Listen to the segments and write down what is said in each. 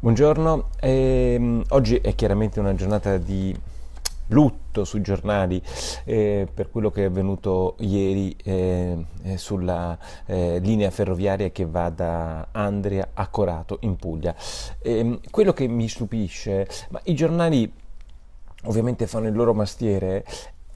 Buongiorno, ehm, oggi è chiaramente una giornata di lutto sui giornali eh, per quello che è avvenuto ieri eh, eh sulla eh, linea ferroviaria che va da Andria a Corato in Puglia. Ehm, quello che mi stupisce, ma i giornali ovviamente fanno il loro mestiere,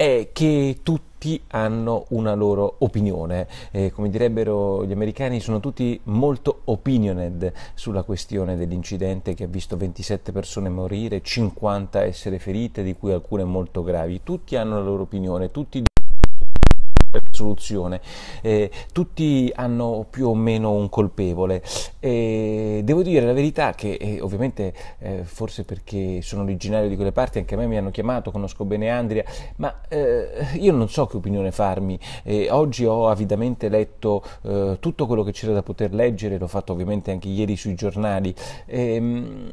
è che tutti hanno una loro opinione, eh, come direbbero gli americani sono tutti molto opinioned sulla questione dell'incidente che ha visto 27 persone morire, 50 essere ferite, di cui alcune molto gravi, tutti hanno la loro opinione, tutti soluzione. Eh, tutti hanno più o meno un colpevole. Eh, devo dire la verità che eh, ovviamente eh, forse perché sono originario di quelle parti, anche a me mi hanno chiamato, conosco bene Andrea, ma eh, io non so che opinione farmi. Eh, oggi ho avidamente letto tutto quello che c'era da poter leggere, l'ho fatto ovviamente anche ieri sui giornali. Ehm,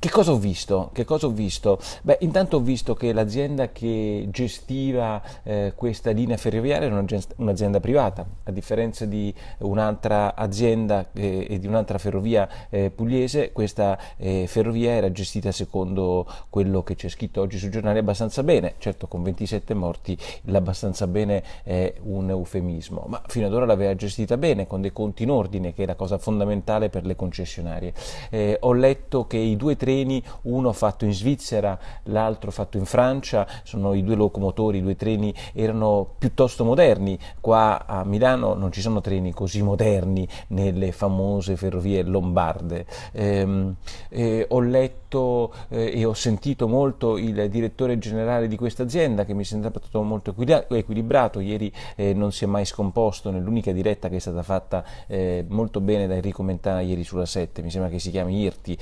che cosa ho visto? Che cosa ho visto? Beh, intanto ho visto che l'azienda che gestiva eh, questa linea ferroviaria era un'azienda privata, a differenza di un'altra azienda eh, e di un'altra ferrovia eh, pugliese, questa eh, ferrovia era gestita secondo quello che c'è scritto oggi sui giornali abbastanza bene, certo con 27 morti l'abbastanza bene è un eufemismo, ma fino ad ora l'aveva gestita bene, con dei conti in ordine, che è la cosa fondamentale per le concessionarie. Eh, ho letto che i due tre treni, uno fatto in Svizzera, l'altro fatto in Francia, sono i due locomotori, i due treni erano piuttosto moderni, qua a Milano non ci sono treni così moderni nelle famose ferrovie lombarde. Eh, eh, ho letto eh, e ho sentito molto il direttore generale di questa azienda che mi sembra stato molto equilibrato, ieri eh, non si è mai scomposto nell'unica diretta che è stata fatta eh, molto bene da Enrico Mentana ieri sulla 7, mi sembra che si chiami Irti,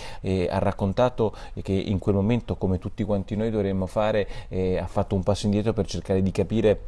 ha raccontato scontato che in quel momento, come tutti quanti noi dovremmo fare, eh, ha fatto un passo indietro per cercare di capire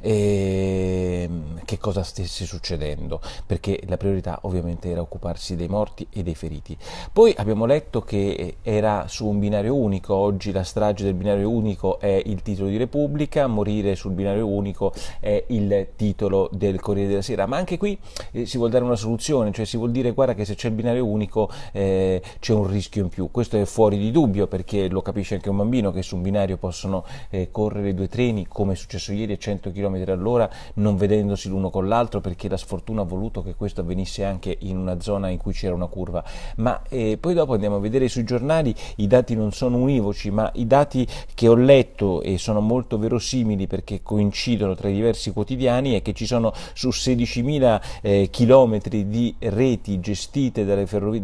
eh, che cosa stesse succedendo, perché la priorità ovviamente era occuparsi dei morti e dei feriti. Poi abbiamo letto che eh, era su un binario unico, oggi la strage del binario unico è il titolo di Repubblica, morire sul binario unico è il titolo del Corriere della Sera, ma anche qui eh, si vuol dare una soluzione, cioè si vuol dire guarda che se c'è il binario unico eh, c'è un rischio in più, questo è fuori di dubbio perché lo capisce anche un bambino che su un binario possono eh, correre due treni come è successo ieri a 100 km km all'ora, non vedendosi l'uno con l'altro perché la sfortuna ha voluto che questo avvenisse anche in una zona in cui c'era una curva. Ma eh, poi dopo andiamo a vedere sui giornali, i dati non sono univoci, ma i dati che ho letto e sono molto verosimili perché coincidono tra i diversi quotidiani è che ci sono su 16.000 eh, chilometri di reti gestite dalle ferrovie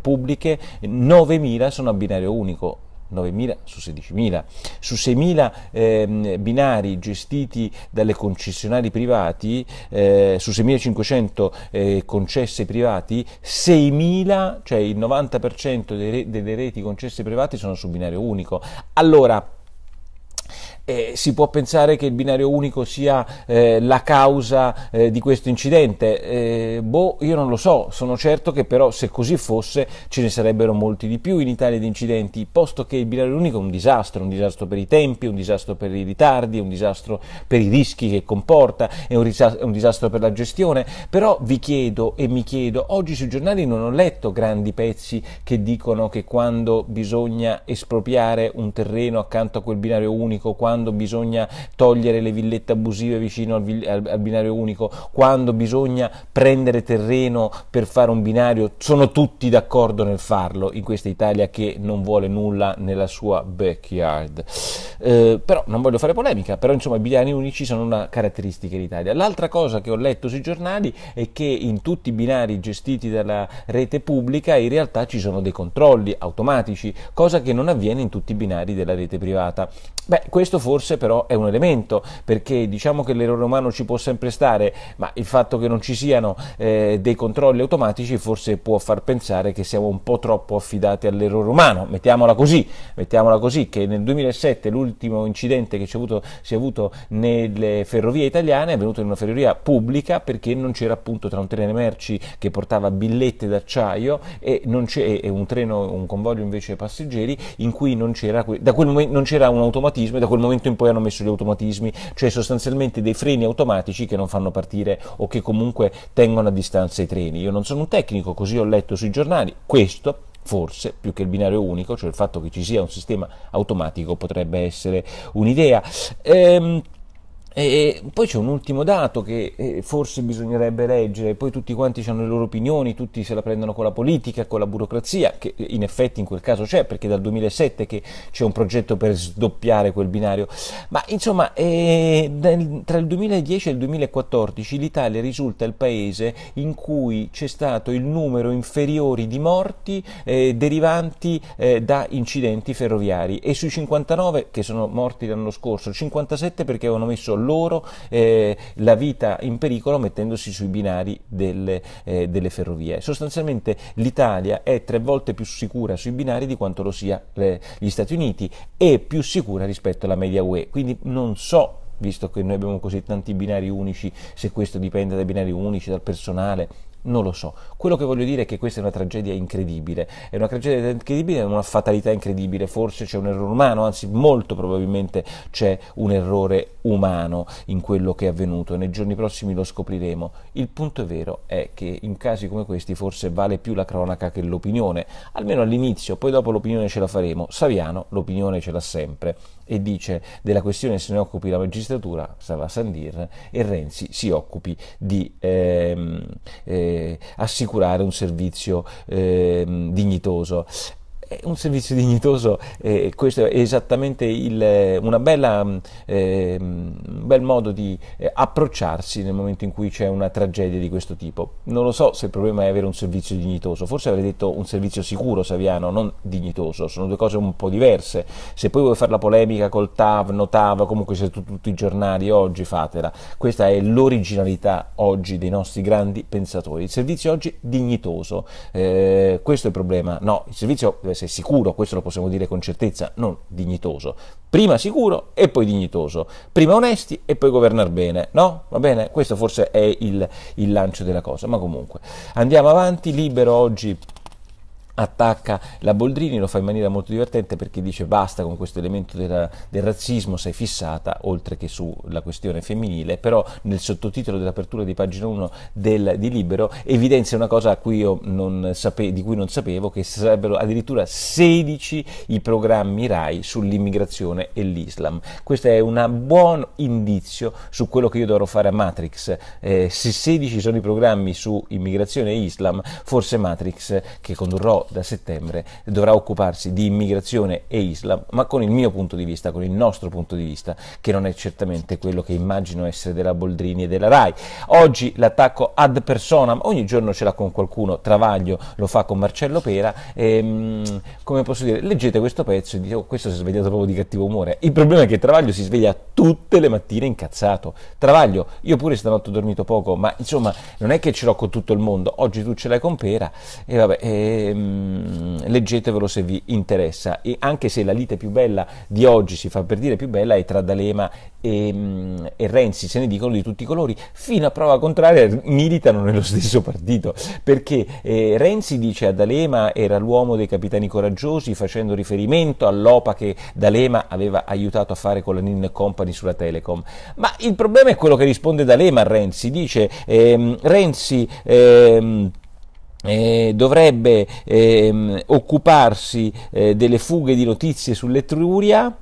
pubbliche, 9.000 sono a binario unico. 9.000 su 16.000, su 6.000 eh, binari gestiti dalle concessionari privati, eh, su 6.500 eh, concesse privati, 6.000, cioè il 90% delle, delle reti concesse private sono su binario unico. Allora, eh, si può pensare che il binario unico sia eh, la causa eh, di questo incidente? Eh, boh, io non lo so, sono certo che però se così fosse ce ne sarebbero molti di più in Italia di incidenti, posto che il binario unico è un disastro, un disastro per i tempi, un disastro per i ritardi, un disastro per i rischi che comporta, è un, risa- un disastro per la gestione, però vi chiedo e mi chiedo, oggi sui giornali non ho letto grandi pezzi che dicono che quando bisogna espropriare un terreno accanto a quel binario unico, quando quando bisogna togliere le villette abusive vicino al, al, al binario unico, quando bisogna prendere terreno per fare un binario, sono tutti d'accordo nel farlo in questa Italia che non vuole nulla nella sua backyard. Eh, però non voglio fare polemica, però insomma i binari unici sono una caratteristica in Italia. L'altra cosa che ho letto sui giornali è che in tutti i binari gestiti dalla rete pubblica in realtà ci sono dei controlli automatici, cosa che non avviene in tutti i binari della rete privata. Beh, questo forse però è un elemento, perché diciamo che l'errore umano ci può sempre stare, ma il fatto che non ci siano eh, dei controlli automatici forse può far pensare che siamo un po' troppo affidati all'errore umano. Mettiamola così, mettiamola così che nel 2007 l'ultimo incidente che avuto, si è avuto nelle ferrovie italiane è avvenuto in una ferrovia pubblica perché non c'era appunto tra un treno merci che portava billette d'acciaio e, e un treno, un convoglio invece passeggeri in cui non c'era, da quel momento non c'era un automatismo e da quel momento momento in poi hanno messo gli automatismi, cioè sostanzialmente dei freni automatici che non fanno partire o che comunque tengono a distanza i treni. Io non sono un tecnico, così ho letto sui giornali. Questo forse più che il binario unico, cioè il fatto che ci sia un sistema automatico potrebbe essere un'idea. Ehm, e poi c'è un ultimo dato che eh, forse bisognerebbe leggere, poi tutti quanti hanno le loro opinioni, tutti se la prendono con la politica, con la burocrazia, che in effetti in quel caso c'è, perché dal 2007 che c'è un progetto per sdoppiare quel binario, ma insomma eh, tra il 2010 e il 2014 l'Italia risulta il paese in cui c'è stato il numero inferiore di morti eh, derivanti eh, da incidenti ferroviari e sui 59 che sono morti l'anno scorso, 57 perché avevano messo loro eh, la vita in pericolo mettendosi sui binari delle, eh, delle, ferrovie. Sostanzialmente l'Italia è tre volte più sicura sui binari di quanto lo sia eh, gli Stati Uniti e più sicura rispetto alla media UE. Quindi non so visto che noi abbiamo così tanti binari unici, se questo dipende dai binari unici, dal personale, non lo so. Quello che voglio dire è che questa è una tragedia incredibile. È una tragedia incredibile, è una fatalità incredibile. Forse c'è un errore umano, anzi molto probabilmente c'è un errore umano in quello che è avvenuto. Nei giorni prossimi lo scopriremo. Il punto vero è che in casi come questi forse vale più la cronaca che l'opinione, almeno all'inizio, poi dopo l'opinione ce la faremo. Saviano l'opinione ce l'ha sempre e dice della questione se ne occupi la magistratura, sarà Sandir, e Renzi si occupi di eh, eh, assicurare un servizio eh, dignitoso un servizio dignitoso, eh, questo è esattamente il, bella, eh, un bel modo di eh, approcciarsi nel momento in cui c'è una tragedia di questo tipo. Non lo so se il problema è avere un servizio dignitoso, forse avrei detto un servizio sicuro, Saviano, non dignitoso, sono due cose un po' diverse. Se poi vuoi fare la polemica col TAV, no comunque se tu, tutti i giornali oggi, fatela. Questa è l'originalità oggi dei nostri grandi pensatori. Il servizio oggi dignitoso, eh, questo è il problema. No, il servizio deve essere essere sicuro, questo lo possiamo dire con certezza, non dignitoso. Prima sicuro e poi dignitoso, prima onesti e poi governare bene, no? Va bene? Questo forse è il, il lancio della cosa, ma comunque. Andiamo avanti, libero oggi attacca la Boldrini, lo fa in maniera molto divertente perché dice basta con questo elemento del, del razzismo, sei fissata, oltre che sulla questione femminile, però nel sottotitolo dell'apertura di pagina 1 del, di Libero evidenzia una cosa cui sape, di cui non sapevo, che sarebbero addirittura 16 i programmi RAI sull'immigrazione e l'Islam. Questo è un buon indizio su quello che io dovrò fare a Matrix. Eh, se 16 sono i programmi su immigrazione e Islam, forse Matrix, che condurrò da settembre dovrà occuparsi di immigrazione e Islam, ma con il mio punto di vista, con il nostro punto di vista, che non è certamente quello che immagino essere della Boldrini e della RAI. Oggi l'attacco ad personam, ogni giorno ce l'ha con qualcuno, Travaglio lo fa con Marcello Pera, e, ehm, come posso dire, leggete questo pezzo e dite, oh, questo si è svegliato proprio di cattivo umore. Il problema è che Travaglio si sveglia tutte le mattine incazzato. Travaglio, io pure stanotte ho dormito poco, ma insomma non è che ce l'ho con tutto il mondo, oggi tu ce l'hai con Pera e vabbè... E, ehm, Mm, leggetevelo se vi interessa. E anche se la lite più bella di oggi si fa per dire più bella è tra D'Alema e, mm, e Renzi, se ne dicono di tutti i colori, fino a prova contraria militano nello stesso partito, perché eh, Renzi dice a D'Alema era l'uomo dei capitani coraggiosi facendo riferimento all'OPA che D'Alema aveva aiutato a fare con la Nin Company sulla Telecom. Ma il problema è quello che risponde D'Alema a Renzi, dice ehm, Renzi... Ehm, eh, dovrebbe ehm, occuparsi eh, delle fughe di notizie sull'Etruria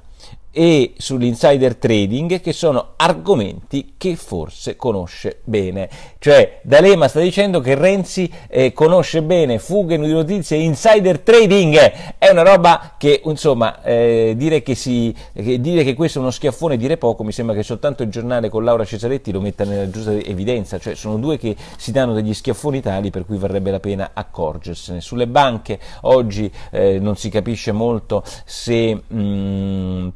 e sull'insider trading che sono argomenti che forse conosce bene. Cioè D'Alema sta dicendo che Renzi eh, conosce bene fughe di notizie insider trading. È una roba che insomma eh, dire, che si, che dire, che questo è uno schiaffone e dire poco mi sembra che soltanto il giornale con Laura Cesaretti lo metta nella giusta evidenza. Cioè sono due che si danno degli schiaffoni tali per cui varrebbe la pena accorgersene. Sulle banche oggi eh, non si capisce molto se... Mh, mm,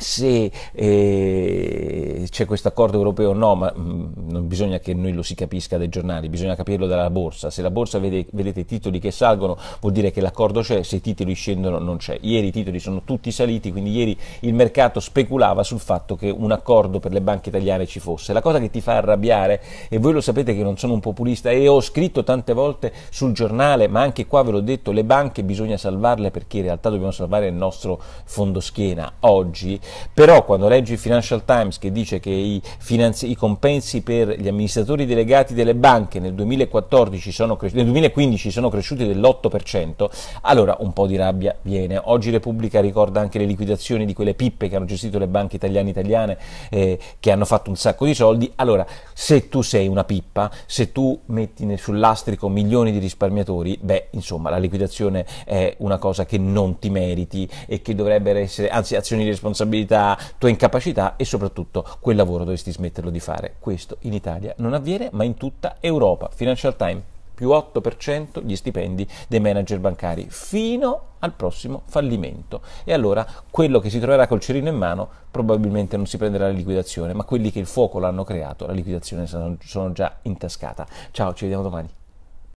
se eh, c'è questo accordo europeo o no, ma mh, mm, non bisogna che noi lo si capisca dai giornali, bisogna capirlo dalla borsa. Se la borsa vede, vedete i titoli che salgono vuol dire che l'accordo c'è, se i titoli scendono non c'è. Ieri i titoli sono tutti saliti, quindi ieri il mercato speculava sul fatto che un accordo per le banche italiane ci fosse. La cosa che ti fa arrabbiare, e voi lo sapete che non sono un populista e ho scritto tante volte sul giornale, ma anche qua ve l'ho detto, le banche bisogna salvarle perché in realtà dobbiamo salvare il nostro fondo schiena oggi, però quando leggi il Financial Times che dice che i, finanzi- i compensi per per gli amministratori delegati delle banche nel 2014 sono cres- nel 2015 sono cresciuti dell'8%, allora un po' di rabbia viene. Oggi Repubblica ricorda anche le liquidazioni di quelle pippe che hanno gestito le banche italiane italiane, eh, che hanno fatto un sacco di soldi. Allora, se tu sei una pippa, se tu metti sull'astrico milioni di risparmiatori, beh, insomma, la liquidazione è una cosa che non ti meriti e che dovrebbero essere, anzi, azioni di responsabilità, tua incapacità e soprattutto quel lavoro dovresti smetterlo di fare. Questo in Italia non avviene, ma in tutta Europa. Financial Times, più 8% gli stipendi dei manager bancari, fino al prossimo fallimento. E allora quello che si troverà col cerino in mano probabilmente non si prenderà la liquidazione, ma quelli che il fuoco l'hanno creato, la liquidazione sono già intascata. Ciao, ci vediamo domani.